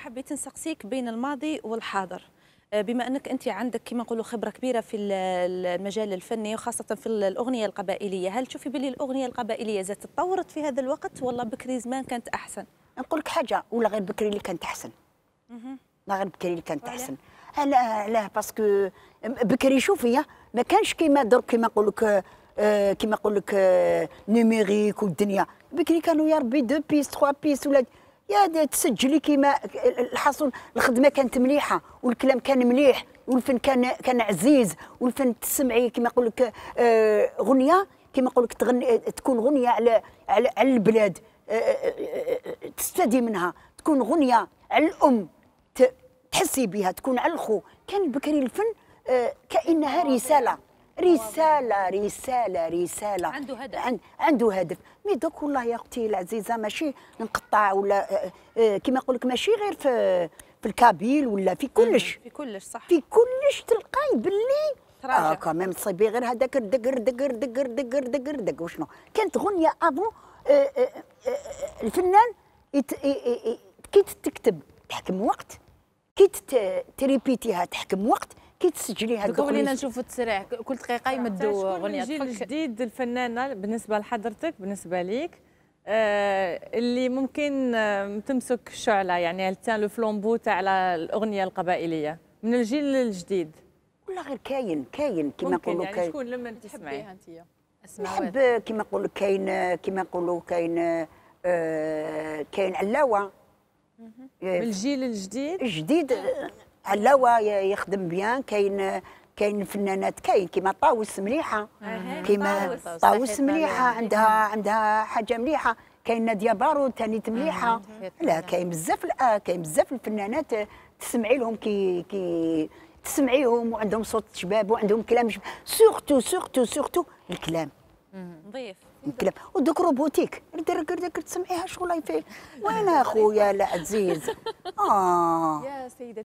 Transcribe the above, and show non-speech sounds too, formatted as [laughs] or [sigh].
حبيت نسقسيك بين الماضي والحاضر آه، بما انك انت عندك كما نقولوا خبره كبيره في المجال الفني وخاصه في الاغنيه القبائليه هل تشوفي باللي الاغنيه القبائليه زادت تطورت في هذا الوقت ولا بكري زمان كانت احسن نقول لك حاجه ولا غير بكري اللي كانت احسن لا غير بكري اللي كانت احسن لا لا باسكو بكري شوفي ما كانش كيما درك كيما نقول لك آه، كيما نقول لك آه، نيميريك والدنيا بكري كانوا يا ربي دو بيس تخوا بيس ولا يا تسجلي كيما الحصول الخدمه كانت مليحه والكلام كان مليح والفن كان كان عزيز والفن تسمعي كيما نقول لك آه، غنيه كيما نقول لك تغني تكون غنيه على على, البلاد آه، آه، تستدي منها تكون غنيه على الام تحسي بها تكون على الخو كان بكري الفن كانها رساله رساله رساله رساله عنده هدف عنده هدف مي دوك والله يا اختي العزيزه ماشي نقطع ولا آه، آه، آه، كما نقول لك ماشي غير في في الكابيل ولا في كلش في كلش صح في كلش تلقاي باللي تراجع اه كمان تصيبي غير هذاك دقر دقر دقر دقر دقر دقر وشنو كانت غنيه افون الفنان كي تكتب تحكم وقت كي تريبيتيها تحكم وقت كي تسجلي هاد دوكا ولينا نشوفوا التسريع كل دقيقه يمدوا آه، اغنيه الجيل الجديد الفنانه بالنسبه لحضرتك بالنسبه ليك آه اللي ممكن آه تمسك الشعله يعني هل لو فلومبو تاع الاغنيه القبائليه من الجيل الجديد ولا غير كاين كاين كما نقولوا يعني كاين شكون لما تسمعيها انت نحب كما نقولوا كاين كما نقولوا كاين آه، كاين علاوه آه، من الجيل الجديد الجديد علاوه يخدم بيان كاين كاين فنانات كاين كيما طاوس مليحه كيما طاوس مليحه عندها عندها حاجه مليحه كاين ناديه بارو تانيت مليحه لا كاين بزاف آه، كاين بزاف الفنانات تسمعي لهم كي كي تسمعيهم وعندهم صوت شباب وعندهم كلام سورتو سورتو سورتو الكلام نظيف الكلام ودوك روبوتيك ردرك ردرك تسمعيها شغل وين اخويا العزيز [laughs] اه يا سيدتي